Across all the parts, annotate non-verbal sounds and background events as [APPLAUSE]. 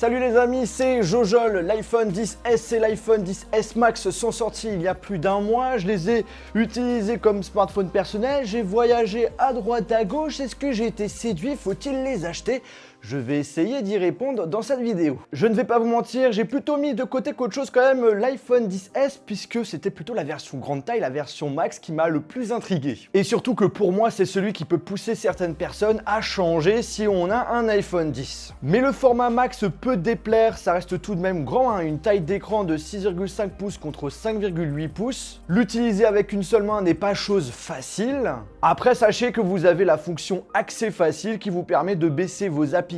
Salut les amis, c'est Jojol. L'iPhone 10S et l'iPhone 10S Max sont sortis il y a plus d'un mois. Je les ai utilisés comme smartphone personnel. J'ai voyagé à droite, à gauche. Est-ce que j'ai été séduit Faut-il les acheter je vais essayer d'y répondre dans cette vidéo. Je ne vais pas vous mentir, j'ai plutôt mis de côté qu'autre chose quand même l'iPhone 10S puisque c'était plutôt la version grande taille, la version max qui m'a le plus intrigué. Et surtout que pour moi, c'est celui qui peut pousser certaines personnes à changer si on a un iPhone 10. Mais le format max peut déplaire, ça reste tout de même grand, hein. une taille d'écran de 6,5 pouces contre 5,8 pouces. L'utiliser avec une seule main n'est pas chose facile. Après, sachez que vous avez la fonction accès facile qui vous permet de baisser vos applications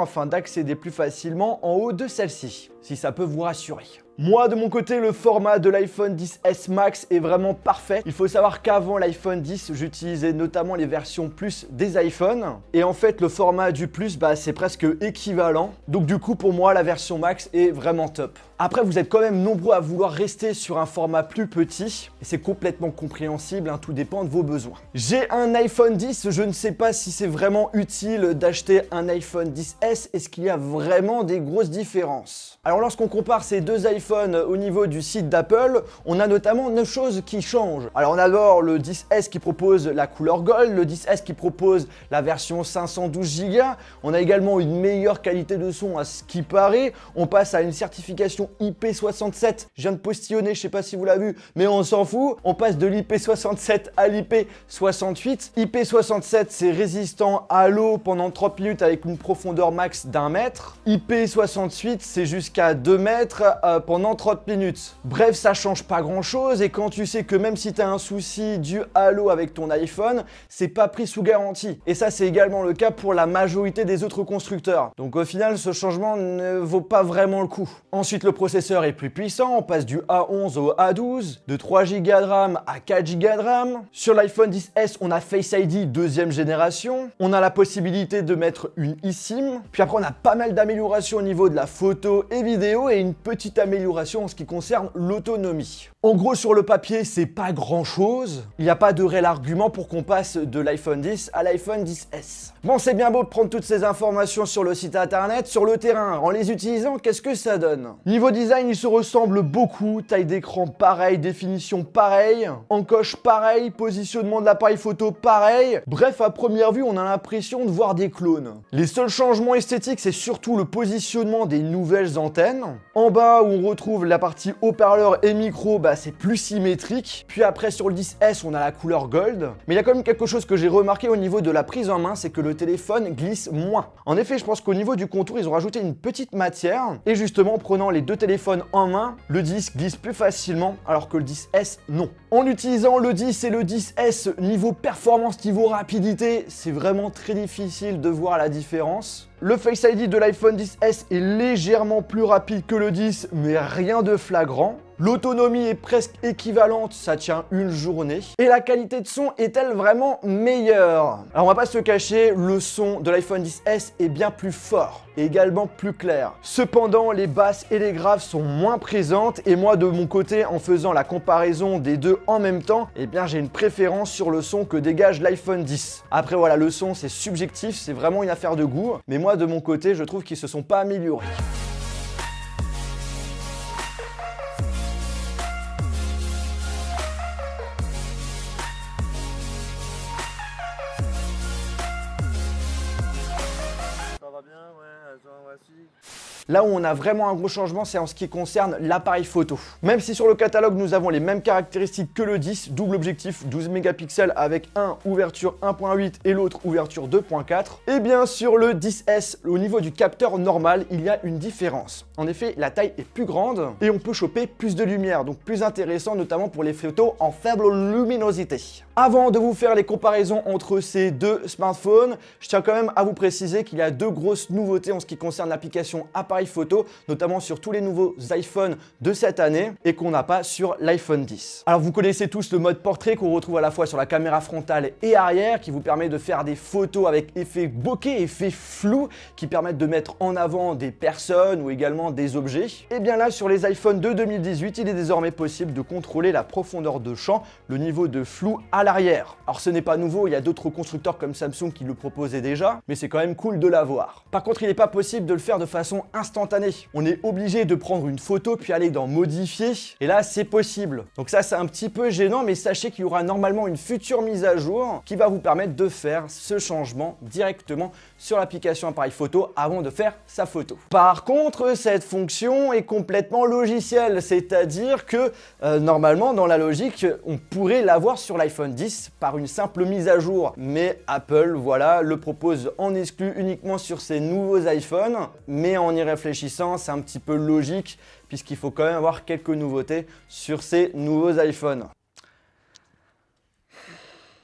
afin d'accéder plus facilement en haut de celle-ci, si ça peut vous rassurer. Moi de mon côté le format de l'iPhone 10S Max est vraiment parfait. Il faut savoir qu'avant l'iPhone 10 j'utilisais notamment les versions plus des iPhones et en fait le format du plus bah, c'est presque équivalent. Donc du coup pour moi la version Max est vraiment top. Après vous êtes quand même nombreux à vouloir rester sur un format plus petit et c'est complètement compréhensible, hein, tout dépend de vos besoins. J'ai un iPhone 10, je ne sais pas si c'est vraiment utile d'acheter un iPhone 10S, est-ce qu'il y a vraiment des grosses différences Alors lorsqu'on compare ces deux iPhones au niveau du site d'Apple, on a notamment 9 choses qui changent. Alors on a d'abord le 10S qui propose la couleur gold, le 10S qui propose la version 512 Go, on a également une meilleure qualité de son à ce qui paraît, on passe à une certification IP67, je viens de postillonner, je sais pas si vous l'avez vu, mais on s'en fout, on passe de l'IP67 à l'IP68. IP67 c'est résistant à l'eau pendant 30 minutes avec une profondeur max d'un mètre, IP68 c'est jusqu'à 2 mètres euh, pendant 30 minutes. Bref, ça change pas grand chose et quand tu sais que même si tu as un souci dû à l'eau avec ton iPhone, c'est pas pris sous garantie. Et ça, c'est également le cas pour la majorité des autres constructeurs. Donc au final, ce changement ne vaut pas vraiment le coup. Ensuite, le processeur est plus puissant, on passe du A11 au A12, de 3 Go de RAM à 4 Go de RAM. Sur l'iPhone 10S, on a Face ID deuxième génération, on a la possibilité de mettre une eSIM, puis après on a pas mal d'améliorations au niveau de la photo et vidéo et une petite amélioration en ce qui concerne l'autonomie. En gros, sur le papier, c'est pas grand chose. Il n'y a pas de réel argument pour qu'on passe de l'iPhone 10 à l'iPhone 10S. Bon, c'est bien beau de prendre toutes ces informations sur le site internet, sur le terrain. En les utilisant, qu'est-ce que ça donne Niveau design, ils se ressemblent beaucoup. Taille d'écran pareil, définition pareil, encoche pareil, positionnement de l'appareil photo pareil. Bref, à première vue, on a l'impression de voir des clones. Les seuls changements esthétiques, c'est surtout le positionnement des nouvelles antennes. En bas, où on retrouve la partie haut-parleur et micro, bah, c'est plus symétrique. Puis après, sur le 10S, on a la couleur gold. Mais il y a quand même quelque chose que j'ai remarqué au niveau de la prise en main, c'est que le téléphone glisse moins. En effet, je pense qu'au niveau du contour, ils ont rajouté une petite matière. Et justement, en prenant les deux téléphones en main, le 10 glisse plus facilement, alors que le 10S, non. En utilisant le 10 et le 10S niveau performance, niveau rapidité, c'est vraiment très difficile de voir la différence. Le Face ID de l'iPhone 10S est légèrement plus rapide que le 10, mais rien de flagrant. L'autonomie est presque équivalente, ça tient une journée. Et la qualité de son est-elle vraiment meilleure Alors on va pas se cacher, le son de l'iPhone 10S est bien plus fort et également plus clair. Cependant, les basses et les graves sont moins présentes et moi de mon côté, en faisant la comparaison des deux en même temps, eh bien j'ai une préférence sur le son que dégage l'iPhone 10. Après voilà, le son c'est subjectif, c'est vraiment une affaire de goût, mais moi de mon côté, je trouve qu'ils se sont pas améliorés. し。Là où on a vraiment un gros changement, c'est en ce qui concerne l'appareil photo. Même si sur le catalogue, nous avons les mêmes caractéristiques que le 10, double objectif 12 mégapixels avec un ouverture 1.8 et l'autre ouverture 2.4, et bien sur le 10S, au niveau du capteur normal, il y a une différence. En effet, la taille est plus grande et on peut choper plus de lumière, donc plus intéressant notamment pour les photos en faible luminosité. Avant de vous faire les comparaisons entre ces deux smartphones, je tiens quand même à vous préciser qu'il y a deux grosses nouveautés en ce qui concerne l'application appareil photos, photo, notamment sur tous les nouveaux iPhones de cette année et qu'on n'a pas sur l'iPhone 10. Alors vous connaissez tous le mode portrait qu'on retrouve à la fois sur la caméra frontale et arrière qui vous permet de faire des photos avec effet bokeh, effet flou qui permettent de mettre en avant des personnes ou également des objets. Et eh bien là sur les iPhone de 2018, il est désormais possible de contrôler la profondeur de champ, le niveau de flou à l'arrière. Alors ce n'est pas nouveau, il y a d'autres constructeurs comme Samsung qui le proposaient déjà, mais c'est quand même cool de l'avoir. Par contre, il n'est pas possible de le faire de façon instantané. On est obligé de prendre une photo puis aller dans modifier et là c'est possible. Donc ça c'est un petit peu gênant mais sachez qu'il y aura normalement une future mise à jour qui va vous permettre de faire ce changement directement sur l'application appareil photo avant de faire sa photo. Par contre, cette fonction est complètement logicielle, c'est-à-dire que euh, normalement dans la logique, on pourrait l'avoir sur l'iPhone 10 par une simple mise à jour, mais Apple voilà, le propose en exclu uniquement sur ses nouveaux iPhones, mais en y réfléchissant, c'est un petit peu logique puisqu'il faut quand même avoir quelques nouveautés sur ces nouveaux iPhones.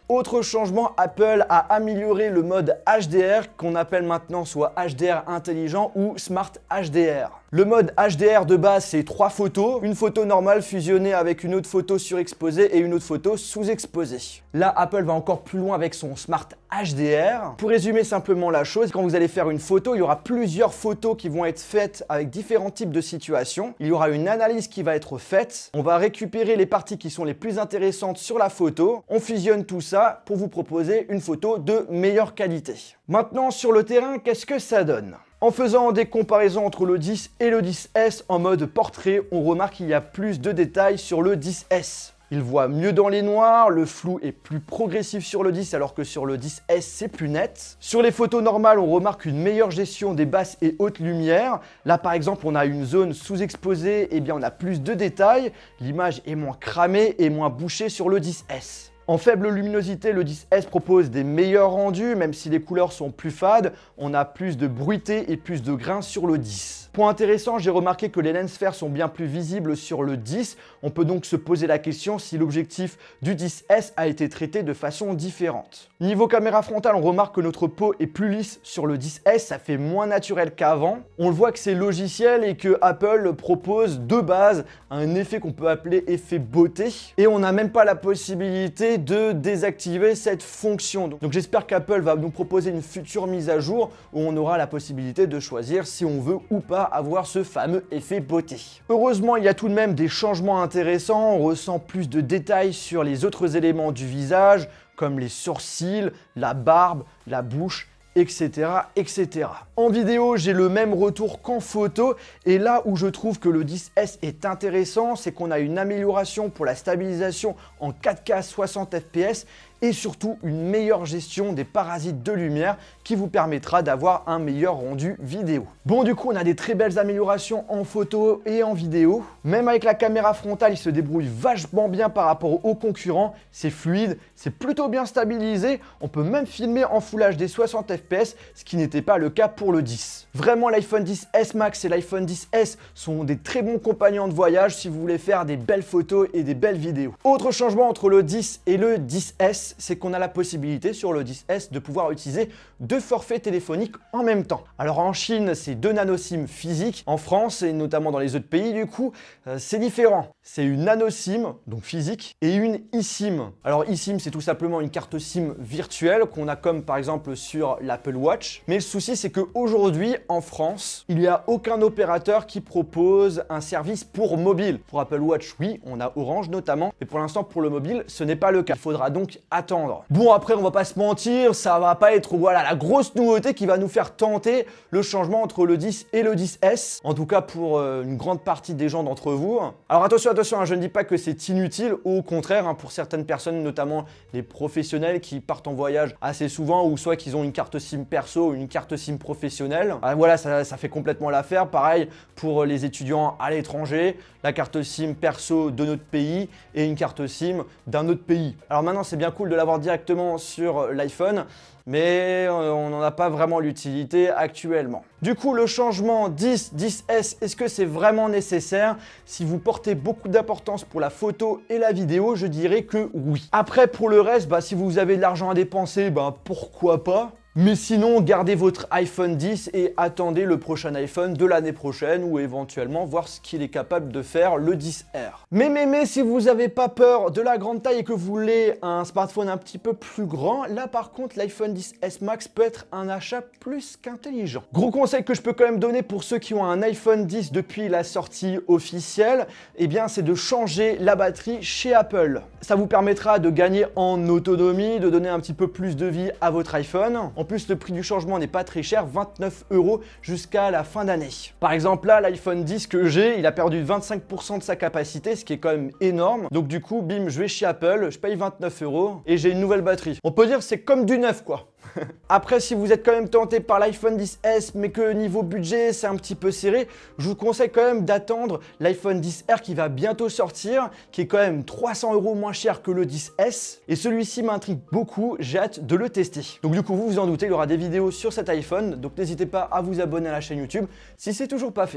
Autre changement, Apple a amélioré le mode HDR qu'on appelle maintenant soit HDR intelligent ou Smart HDR. Le mode HDR de base, c'est trois photos, une photo normale fusionnée avec une autre photo surexposée et une autre photo sous-exposée. Là, Apple va encore plus loin avec son Smart HDR. Pour résumer simplement la chose, quand vous allez faire une photo, il y aura plusieurs photos qui vont être faites avec différents types de situations. Il y aura une analyse qui va être faite. On va récupérer les parties qui sont les plus intéressantes sur la photo. On fusionne tout ça pour vous proposer une photo de meilleure qualité. Maintenant, sur le terrain, qu'est-ce que ça donne en faisant des comparaisons entre le 10 et le 10S en mode portrait, on remarque qu'il y a plus de détails sur le 10S. Il voit mieux dans les noirs, le flou est plus progressif sur le 10 alors que sur le 10S c'est plus net. Sur les photos normales, on remarque une meilleure gestion des basses et hautes lumières. Là par exemple, on a une zone sous-exposée, et eh bien on a plus de détails, l'image est moins cramée et moins bouchée sur le 10S. En faible luminosité, le 10S propose des meilleurs rendus, même si les couleurs sont plus fades, on a plus de bruité et plus de grain sur le 10. Point intéressant, j'ai remarqué que les lens sphères sont bien plus visibles sur le 10. On peut donc se poser la question si l'objectif du 10S a été traité de façon différente. Niveau caméra frontale, on remarque que notre peau est plus lisse sur le 10S, ça fait moins naturel qu'avant. On le voit que c'est logiciel et que Apple propose de base un effet qu'on peut appeler effet beauté. Et on n'a même pas la possibilité de désactiver cette fonction. Donc j'espère qu'Apple va nous proposer une future mise à jour où on aura la possibilité de choisir si on veut ou pas avoir ce fameux effet beauté. Heureusement, il y a tout de même des changements intéressants, on ressent plus de détails sur les autres éléments du visage, comme les sourcils, la barbe, la bouche, etc. etc. En vidéo, j'ai le même retour qu'en photo, et là où je trouve que le 10S est intéressant, c'est qu'on a une amélioration pour la stabilisation en 4K 60 fps, et surtout une meilleure gestion des parasites de lumière qui vous permettra d'avoir un meilleur rendu vidéo. Bon du coup on a des très belles améliorations en photo et en vidéo. Même avec la caméra frontale il se débrouille vachement bien par rapport aux concurrents. C'est fluide, c'est plutôt bien stabilisé. On peut même filmer en foulage des 60 fps ce qui n'était pas le cas pour le 10. Vraiment l'iPhone 10S Max et l'iPhone 10S sont des très bons compagnons de voyage si vous voulez faire des belles photos et des belles vidéos. Autre changement entre le 10 et le 10S, c'est qu'on a la possibilité sur le 10S de pouvoir utiliser deux forfaits téléphoniques en même temps. Alors en Chine, c'est deux nano SIM physiques. En France, et notamment dans les autres pays, du coup, euh, c'est différent. C'est une nano SIM, donc physique, et une eSIM. Alors eSIM, c'est tout simplement une carte SIM virtuelle qu'on a comme par exemple sur l'Apple Watch. Mais le souci, c'est qu'aujourd'hui, en France, il n'y a aucun opérateur qui propose un service pour mobile. Pour Apple Watch, oui, on a Orange notamment, mais pour l'instant, pour le mobile, ce n'est pas le cas. Il faudra donc attendre. Bon après on va pas se mentir, ça va pas être voilà la grosse nouveauté qui va nous faire tenter le changement entre le 10 et le 10S, en tout cas pour euh, une grande partie des gens d'entre vous. Alors attention attention, hein, je ne dis pas que c'est inutile, au contraire hein, pour certaines personnes, notamment les professionnels qui partent en voyage assez souvent ou soit qu'ils ont une carte SIM perso ou une carte SIM professionnelle. Ah, voilà ça, ça fait complètement l'affaire. Pareil pour les étudiants à l'étranger, la carte SIM perso de notre pays et une carte SIM d'un autre pays. Alors maintenant c'est bien cool de l'avoir directement sur l'iPhone, mais euh, on n'en a pas vraiment l'utilité actuellement. Du coup, le changement 10, 10S, est-ce que c'est vraiment nécessaire Si vous portez beaucoup d'importance pour la photo et la vidéo, je dirais que oui. Après, pour le reste, bah, si vous avez de l'argent à dépenser, bah, pourquoi pas mais sinon, gardez votre iPhone 10 et attendez le prochain iPhone de l'année prochaine ou éventuellement voir ce qu'il est capable de faire le 10R. Mais mais mais si vous n'avez pas peur de la grande taille et que vous voulez un smartphone un petit peu plus grand, là par contre l'iPhone 10S Max peut être un achat plus qu'intelligent. Gros conseil que je peux quand même donner pour ceux qui ont un iPhone 10 depuis la sortie officielle, eh bien c'est de changer la batterie chez Apple. Ça vous permettra de gagner en autonomie, de donner un petit peu plus de vie à votre iPhone. En plus, le prix du changement n'est pas très cher, 29 euros jusqu'à la fin d'année. Par exemple, là, l'iPhone 10 que j'ai, il a perdu 25% de sa capacité, ce qui est quand même énorme. Donc du coup, bim, je vais chez Apple, je paye 29 euros et j'ai une nouvelle batterie. On peut dire c'est comme du neuf, quoi. [LAUGHS] Après, si vous êtes quand même tenté par l'iPhone 10S, mais que niveau budget, c'est un petit peu serré, je vous conseille quand même d'attendre l'iPhone 10R qui va bientôt sortir, qui est quand même 300 euros moins cher que le 10S. Et celui-ci m'intrigue beaucoup, j'ai hâte de le tester. Donc du coup, vous vous en doutez, il y aura des vidéos sur cet iPhone, donc n'hésitez pas à vous abonner à la chaîne YouTube si c'est toujours pas fait.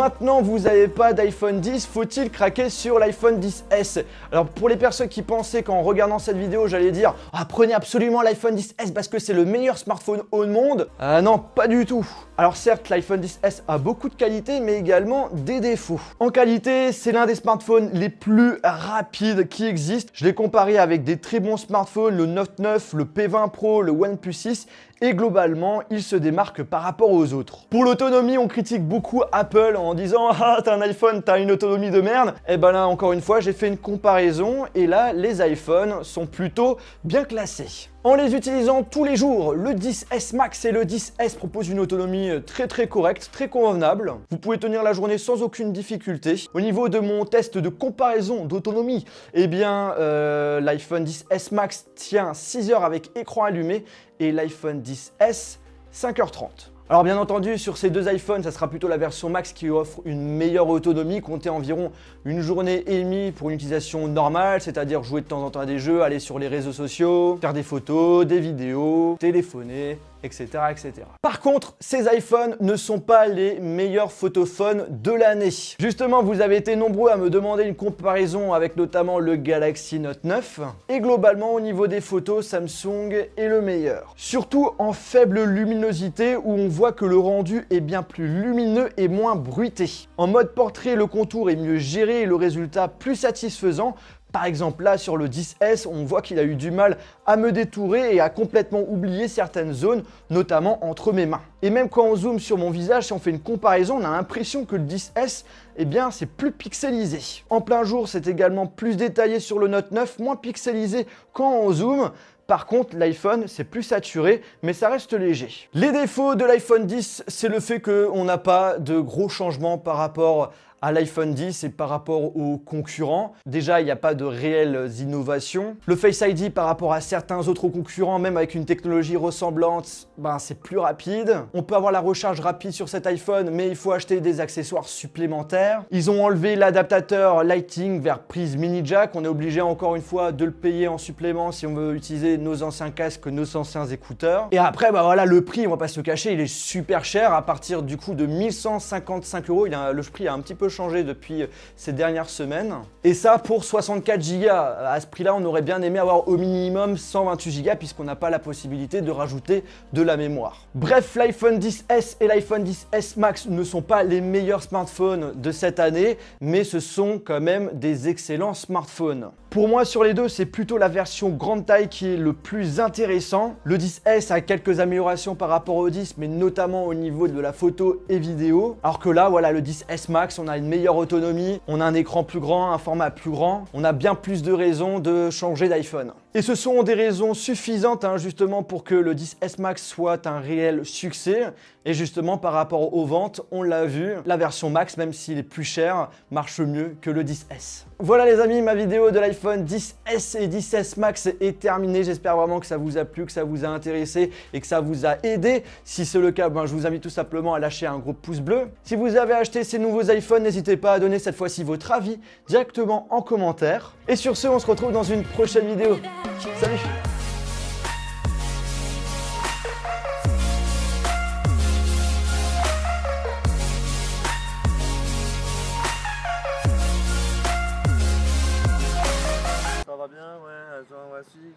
Maintenant, vous n'avez pas d'iPhone 10, faut-il craquer sur l'iPhone 10S Alors pour les personnes qui pensaient qu'en regardant cette vidéo, j'allais dire ah, prenez absolument l'iPhone 10S parce que c'est le meilleur smartphone au monde, euh, non, pas du tout. Alors certes, l'iPhone 10S a beaucoup de qualités, mais également des défauts. En qualité, c'est l'un des smartphones les plus rapides qui existent. Je l'ai comparé avec des très bons smartphones, le Note 9, le P20 Pro, le OnePlus 6, et globalement, il se démarque par rapport aux autres. Pour l'autonomie, on critique beaucoup Apple en disant « Ah, t'as un iPhone, t'as une autonomie de merde !» Et eh ben là, encore une fois, j'ai fait une comparaison, et là, les iPhones sont plutôt bien classés. En les utilisant tous les jours, le 10S Max et le 10S proposent une autonomie très très correcte, très convenable. Vous pouvez tenir la journée sans aucune difficulté. Au niveau de mon test de comparaison d'autonomie, eh bien euh, l'iPhone 10S Max tient 6 heures avec écran allumé et l'iPhone 10S 5h30. Alors bien entendu, sur ces deux iPhones, ça sera plutôt la version Max qui offre une meilleure autonomie, comptez environ une journée et demie pour une utilisation normale, c'est-à-dire jouer de temps en temps à des jeux, aller sur les réseaux sociaux, faire des photos, des vidéos, téléphoner, etc., Par contre, ces iPhones ne sont pas les meilleurs photophones de l'année. Justement, vous avez été nombreux à me demander une comparaison avec notamment le Galaxy Note 9. Et globalement, au niveau des photos, Samsung est le meilleur. Surtout en faible luminosité où on voit que le rendu est bien plus lumineux et moins bruité. En mode portrait, le contour est mieux géré et le résultat plus satisfaisant par exemple là sur le 10S, on voit qu'il a eu du mal à me détourer et à complètement oublier certaines zones, notamment entre mes mains. Et même quand on zoome sur mon visage, si on fait une comparaison, on a l'impression que le 10S, eh bien c'est plus pixelisé. En plein jour, c'est également plus détaillé sur le Note 9, moins pixelisé quand on zoome, par contre, l'iPhone, c'est plus saturé, mais ça reste léger. Les défauts de l'iPhone 10, c'est le fait qu'on n'a pas de gros changements par rapport à l'iPhone 10 et par rapport aux concurrents. Déjà, il n'y a pas de réelles innovations. Le Face ID par rapport à certains autres concurrents, même avec une technologie ressemblante, ben, c'est plus rapide. On peut avoir la recharge rapide sur cet iPhone, mais il faut acheter des accessoires supplémentaires. Ils ont enlevé l'adaptateur Lighting vers prise mini jack. On est obligé encore une fois de le payer en supplément si on veut utiliser nos anciens casques, nos anciens écouteurs. Et après, ben voilà, le prix, on va pas se cacher, il est super cher. À partir du coup de 1155 euros, le prix a un petit peu changé depuis ces dernières semaines. Et ça pour 64 Go. À ce prix-là, on aurait bien aimé avoir au minimum 128 Go puisqu'on n'a pas la possibilité de rajouter de la mémoire. Bref, l'iPhone 10S et l'iPhone 10S Max ne sont pas les meilleurs smartphones de cette année, mais ce sont quand même des excellents smartphones. Pour moi, sur les deux, c'est plutôt la version grande taille qui est le plus intéressant. Le 10S a quelques améliorations par rapport au 10, mais notamment au niveau de la photo et vidéo. Alors que là, voilà, le 10S Max, on a une meilleure autonomie, on a un écran plus grand, un format plus grand, on a bien plus de raisons de changer d'iPhone. Et ce sont des raisons suffisantes hein, justement pour que le 10S Max soit un réel succès. Et justement par rapport aux ventes, on l'a vu, la version Max, même s'il est plus cher, marche mieux que le 10S. Voilà les amis, ma vidéo de l'iPhone 10S et 10S Max est terminée. J'espère vraiment que ça vous a plu, que ça vous a intéressé et que ça vous a aidé. Si c'est le cas, ben, je vous invite tout simplement à lâcher un gros pouce bleu. Si vous avez acheté ces nouveaux iPhones, n'hésitez pas à donner cette fois-ci votre avis directement en commentaire. Et sur ce, on se retrouve dans une prochaine vidéo. Salut Ça va bien, ouais.